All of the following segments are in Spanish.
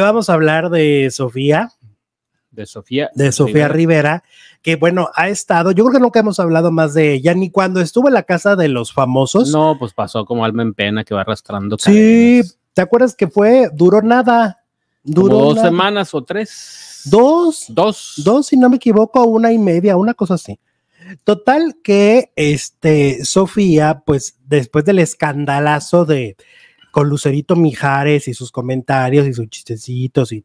Vamos a hablar de Sofía. De Sofía. De Sofía Rivera. que bueno, ha estado, yo creo que nunca hemos hablado más de ella, ni cuando estuvo en la casa de los famosos. No, pues pasó como alma en pena que va arrastrando. Sí, ¿te acuerdas que fue? Duró nada. Duró dos semanas o tres. Dos. Dos. Dos, si no me equivoco, una y media, una cosa así. Total que, este, Sofía, pues después del escandalazo de con Lucerito Mijares y sus comentarios y sus chistecitos y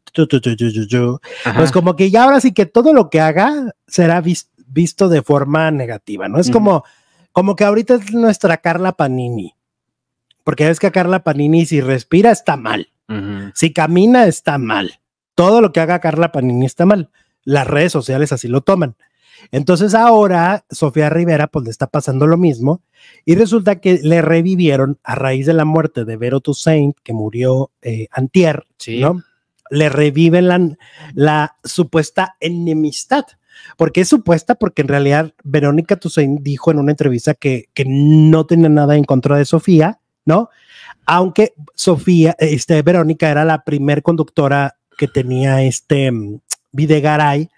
yo. pues como que ya ahora sí que todo lo que haga será visto de forma negativa, ¿no? Es como, como que ahorita es nuestra Carla Panini, porque es que Carla Panini si respira está mal, si camina está mal, todo lo que haga Carla Panini está mal, las redes sociales así lo toman. Entonces ahora Sofía Rivera pues le está pasando lo mismo y resulta que le revivieron a raíz de la muerte de Vero Toussaint que murió eh, antier, ¿no? Le reviven la, supuesta enemistad porque es supuesta, porque en realidad Verónica Toussaint dijo en una entrevista que, que, no tenía nada en contra de Sofía, ¿no? Aunque Sofía, este, Verónica era la primer conductora que tenía este, Videgaray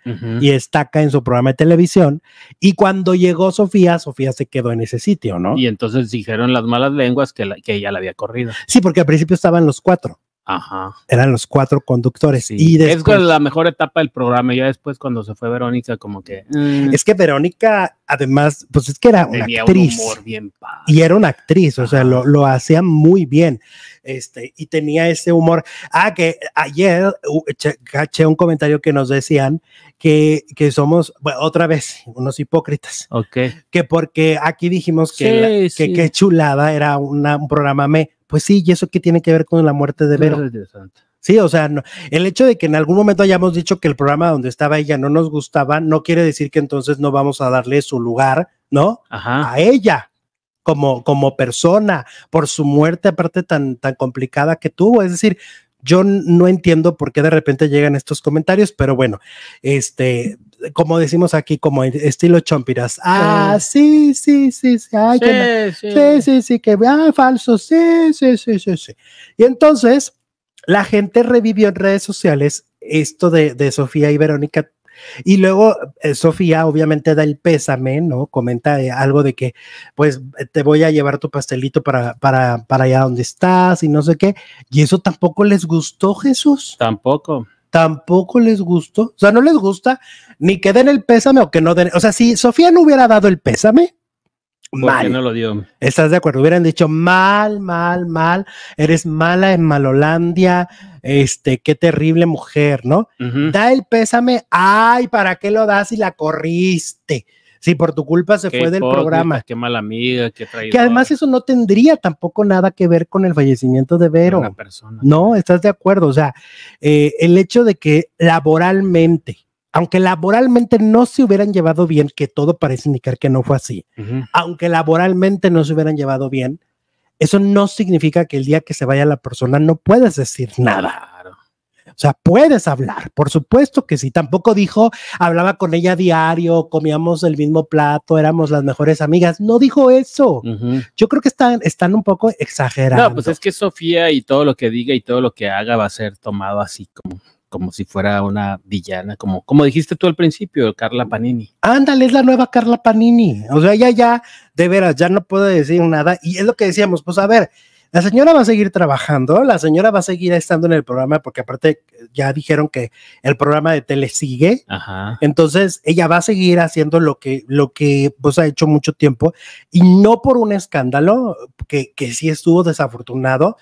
y estaca en su programa de televisión. Y cuando llegó Sofía, Sofía se quedó en ese sitio, ¿no? Y entonces dijeron las malas lenguas que, que ella la había corrido. Sí, porque al principio estaban los cuatro. Ajá. Eran los cuatro conductores. Y después, es la mejor etapa del programa. Ya después, cuando se fue Verónica, como que. Mm. Es que Verónica, además, pues es que era una actriz. bien y era una actriz, o sea, lo, hacía muy bien. Este, y tenía ese humor. Ah, que ayer uh, caché un comentario que nos decían que, somos, otra vez, unos hipócritas. Ok. Que porque aquí dijimos que, qué que, Chulada era un programa me pues sí, ¿y eso que tiene que ver con la muerte de Vero? Sí, o sea, el hecho de que en algún momento hayamos dicho que el programa donde estaba ella no nos gustaba, no quiere decir que entonces no vamos a darle su lugar, ¿no? A ella. Como, como persona, por su muerte aparte tan, tan complicada que tuvo. Es decir, yo no entiendo por qué de repente llegan estos comentarios, pero bueno, este, como decimos aquí, como estilo chompiras. Ah, sí, sí, sí, sí, sí, sí. sí, sí, que ah, falso, sí, sí, sí, sí, sí. Y entonces la gente revivió en redes sociales esto de, Sofía y Verónica y luego eh, Sofía obviamente da el pésame, ¿no? Comenta eh, algo de que, pues, te voy a llevar tu pastelito para, para, para allá donde estás y no sé qué. Y eso tampoco les gustó, Jesús. Tampoco tampoco les gustó. O sea, no les gusta ni que den el pésame o que no den. O sea, si Sofía no hubiera dado el pésame, mal. no lo dio? ¿Estás de acuerdo? Hubieran dicho mal, mal, mal. Eres mala en Malolandia. Este, qué terrible mujer, ¿no? Da el pésame. Ay, ¿para qué lo das si la corriste? Sí, por tu culpa se fue del programa. Qué mala amiga, qué traidora. Que además eso no tendría tampoco nada que ver con el fallecimiento de Vero. Una persona. No, estás de acuerdo. O sea, eh, el hecho de que laboralmente, aunque laboralmente no se hubieran llevado bien, que todo parece indicar que no fue así, aunque laboralmente no se hubieran llevado bien, eso no significa que el día que se vaya la persona no puedas decir nada. O sea, puedes hablar, por supuesto que sí. Tampoco dijo, hablaba con ella diario, comíamos el mismo plato, éramos las mejores amigas. No dijo eso. Yo creo que están, están un poco exagerando. No, pues es que Sofía y todo lo que diga y todo lo que haga va a ser tomado así como como si fuera una villana, como, como dijiste tú al principio, Carla Panini. Ándale, es la nueva Carla Panini. O sea, ya, ya, de veras, ya no puedo decir nada. Y es lo que decíamos, pues a ver, la señora va a seguir trabajando, la señora va a seguir estando en el programa, porque aparte eh, ya dijeron que el programa de tele sigue. Entonces, ella va a seguir haciendo lo que, lo que pues, ha hecho mucho tiempo, y no por un escándalo, que, que sí estuvo desafortunado.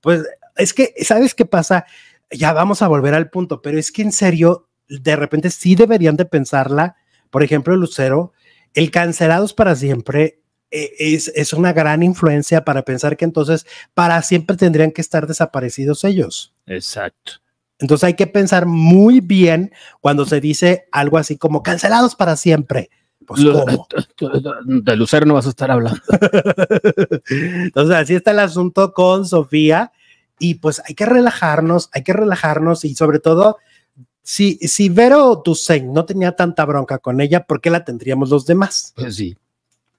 Pues es que, ¿sabes qué pasa? Ya vamos a volver al punto, pero es que en serio, de repente sí deberían de pensarla. Por ejemplo, Lucero, el cancelados para siempre eh, es, una gran influencia para pensar que entonces para siempre tendrían que estar desaparecidos ellos. Exacto. Entonces hay que pensar muy bien cuando se dice algo así como cancelados para siempre. Pues, ¿cómo? De Lucero no vas a estar hablando. entonces así está el asunto con Sofía y pues hay que relajarnos, hay que relajarnos y sobre todo si, si Vero Dusen no tenía tanta bronca con ella, ¿por qué la tendríamos los demás? Pues sí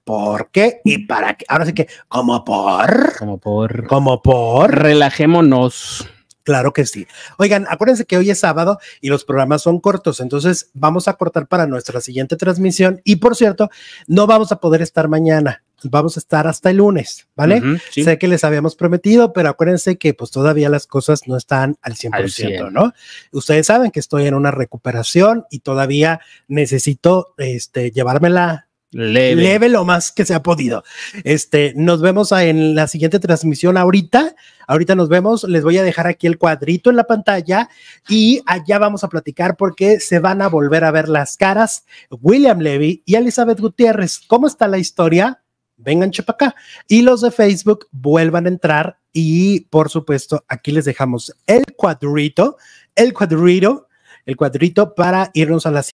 por qué y para qué. Ahora sí que, como por. Como por. Como por. Relajémonos. Claro que sí. Oigan, acuérdense que hoy es sábado y los programas son cortos, entonces vamos a cortar para nuestra siguiente transmisión. Y por cierto, no vamos a poder estar mañana, vamos a estar hasta el lunes, ¿vale? Sé que les habíamos prometido, pero acuérdense que pues todavía las cosas no están al 100%, al 100. ¿no? Ustedes saben que estoy en una recuperación y todavía necesito este, llevármela Leve. lo más que se ha podido. Este, nos vemos en la siguiente transmisión ahorita. Ahorita nos vemos. Les voy a dejar aquí el cuadrito en la pantalla y allá vamos a platicar porque se van a volver a ver las caras William Levy y Elizabeth Gutiérrez. ¿Cómo está la historia? Vengan chepa acá. Y los de Facebook vuelvan a entrar y por supuesto aquí les dejamos el cuadrito, el cuadrito, el cuadrito para irnos a la